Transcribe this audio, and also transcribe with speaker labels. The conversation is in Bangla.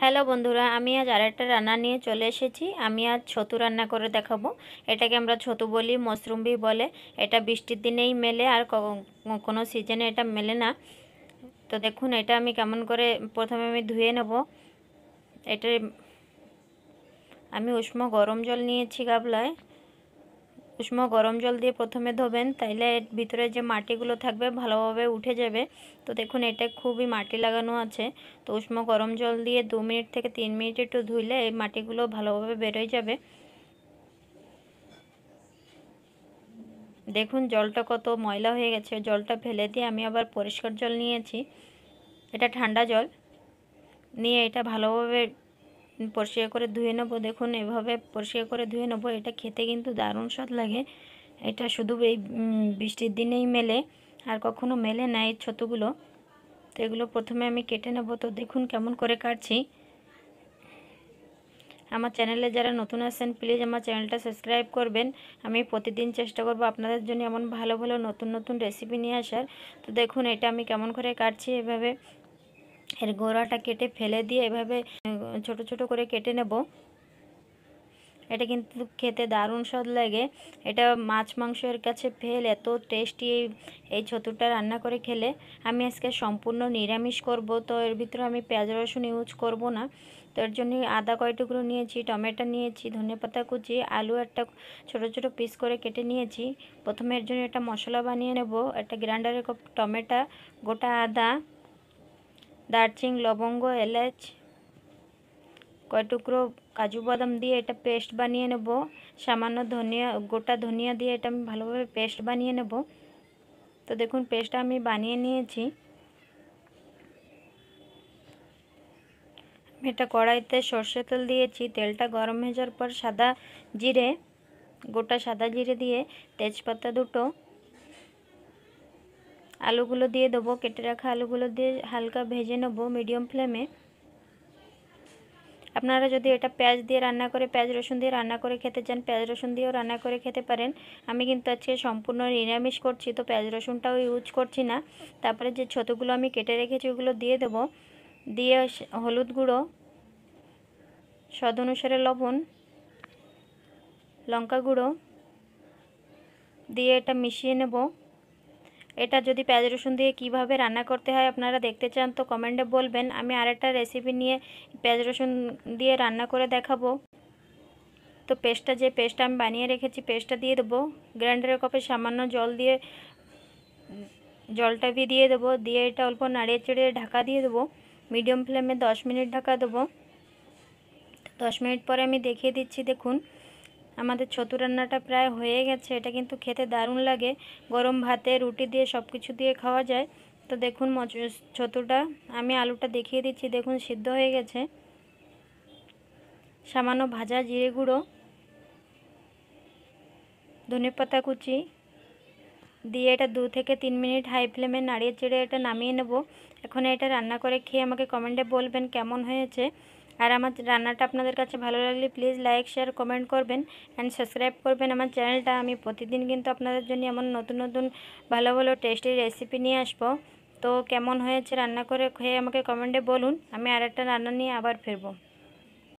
Speaker 1: হ্যালো বন্ধুরা আমি আজ আরেকটা রান্না নিয়ে চলে এসেছি আমি আজ ছতু রান্না করে দেখাবো এটাকে আমরা ছতু বলি বি বলে এটা বৃষ্টির দিনেই মেলে আর কোনো সিজনে এটা মেলে না তো দেখুন এটা আমি কেমন করে প্রথমে আমি ধুয়ে নেব এটা আমি উষ্ণ গরম জল নিয়েছি গাবলায় উষ্ণ গরম জল দিয়ে প্রথমে ধোবেন তাইলে এর ভিতরে যে মাটিগুলো থাকবে ভালোভাবে উঠে যাবে তো দেখুন এটা খুবই মাটি লাগানো আছে তো উষ্ণ গরম জল দিয়ে দু মিনিট থেকে তিন মিনিট একটু ধুইলে এই মাটিগুলো ভালোভাবে বেরোয় যাবে দেখুন জলটা কত ময়লা হয়ে গেছে জলটা ফেলে দিয়ে আমি আবার পরিষ্কার জল নিয়েছি এটা ঠান্ডা জল নিয়ে এটা ভালোভাবে পরিষ্কার করে ধুয়ে নেবো দেখুন এভাবে পরিষ্কার করে ধুয়ে নেবো এটা খেতে কিন্তু দারুণ স্বাদ লাগে এটা শুধু এই বৃষ্টির দিনেই মেলে আর কখনো মেলে না এই ছতুগুলো তো এগুলো প্রথমে আমি কেটে নেবো তো দেখুন কেমন করে কাটছি আমার চ্যানেলে যারা নতুন আছেন প্লিজ আমার চ্যানেলটা সাবস্ক্রাইব করবেন আমি প্রতিদিন চেষ্টা করব আপনাদের জন্য এমন ভালো ভালো নতুন নতুন রেসিপি নিয়ে আসার তো দেখুন এটা আমি কেমন করে কাটছি এভাবে এর গোড়াটা কেটে ফেলে দিয়ে এভাবে ছোট ছোট করে কেটে নেব এটা কিন্তু খেতে দারুণ স্বাদ লাগে এটা মাছ মাংসের কাছে ফেল এত টেস্টি এই এই ছতুটা রান্না করে খেলে আমি আজকে সম্পূর্ণ নিরামিষ করব তো এর ভিতরে আমি পেঁয়াজ রসুন ইউজ করব না তো এর জন্য আদা কয় টুকরো নিয়েছি টমেটো নিয়েছি ধনে পাতা কুচি আলু একটা ছোটো ছোটো পিস করে কেটে নিয়েছি প্রথমে এর জন্য একটা মশলা বানিয়ে নেব একটা গ্রাইন্ডারে টমেটো গোটা আদা দারচিং লবঙ্গ এলাচ কয় টুকরো কাজু বাদাম দিয়ে এটা পেস্ট বানিয়ে নেব সামান্য ধনিয়া গোটা ধনিয়া দিয়ে এটা আমি ভালোভাবে পেস্ট বানিয়ে নেব তো দেখুন পেস্টটা আমি বানিয়ে নিয়েছি এটা কড়াইতে সর্ষে তেল দিয়েছি তেলটা গরম হয়ে যাওয়ার পর সাদা জিরে গোটা সাদা জিরে দিয়ে তেজপাতা দুটো আলুগুলো দিয়ে দেবো কেটে রাখা আলুগুলো দিয়ে হালকা ভেজে নেবো মিডিয়াম ফ্লেমে আপনারা যদি এটা পেঁয়াজ দিয়ে রান্না করে পেঁয়াজ রসুন দিয়ে রান্না করে খেতে চান পেঁয়াজ রসুন দিয়েও রান্না করে খেতে পারেন আমি কিন্তু আজকে সম্পূর্ণ নিরামিষ করছি তো পেঁয়াজ রসুনটাও ইউজ করছি না তারপরে যে ছতুগুলো আমি কেটে রেখেছি ওগুলো দিয়ে দেবো দিয়ে হলুদ গুঁড়ো স্বাদ অনুসারে লবণ লঙ্কা গুঁড়ো দিয়ে এটা মিশিয়ে নেব এটা যদি পেঁয়াজ রসুন দিয়ে কিভাবে রান্না করতে হয় আপনারা দেখতে চান তো কমেন্টে বলবেন আমি আরেকটা রেসিপি নিয়ে পেঁয়াজ রসুন দিয়ে রান্না করে দেখাবো তো পেস্টটা যে পেস্টটা আমি বানিয়ে রেখেছি পেস্টটা দিয়ে দেবো গ্রাইন্ডারের কপে সামান্য জল দিয়ে জলটা ভি দিয়ে দেবো দিয়ে এটা অল্প নাড়িয়ে চড়িয়ে ঢাকা দিয়ে দেবো মিডিয়াম ফ্লেমে দশ মিনিট ঢাকা দেবো দশ মিনিট পরে আমি দেখিয়ে দিচ্ছি দেখুন আমাদের ছতু রান্নাটা প্রায় হয়ে গেছে এটা কিন্তু খেতে দারুণ লাগে গরম ভাতে রুটি দিয়ে সব কিছু দিয়ে খাওয়া যায় তো দেখুন ছতুটা আমি আলুটা দেখিয়ে দিচ্ছি দেখুন সিদ্ধ হয়ে গেছে সামান্য ভাজা জিরে গুঁড়ো ধনে পাতা কুচি দিয়ে এটা দু থেকে তিন মিনিট হাই ফ্লেমে নাড়িয়ে চেড়ে এটা নামিয়ে নেব এখন এটা রান্না করে খেয়ে আমাকে কমেন্টে বলবেন কেমন হয়েছে আর আমার রান্নাটা আপনাদের কাছে ভালো লাগলে প্লিজ লাইক শেয়ার কমেন্ট করবেন অ্যান্ড সাবস্ক্রাইব করবেন আমার চ্যানেলটা আমি প্রতিদিন কিন্তু আপনাদের জন্য এমন নতুন নতুন ভালো ভালো টেস্টি রেসিপি নিয়ে আসবো তো কেমন হয়েছে রান্না করে খেয়ে আমাকে কমেন্টে বলুন আমি আর একটা রান্না নিয়ে আবার ফিরবো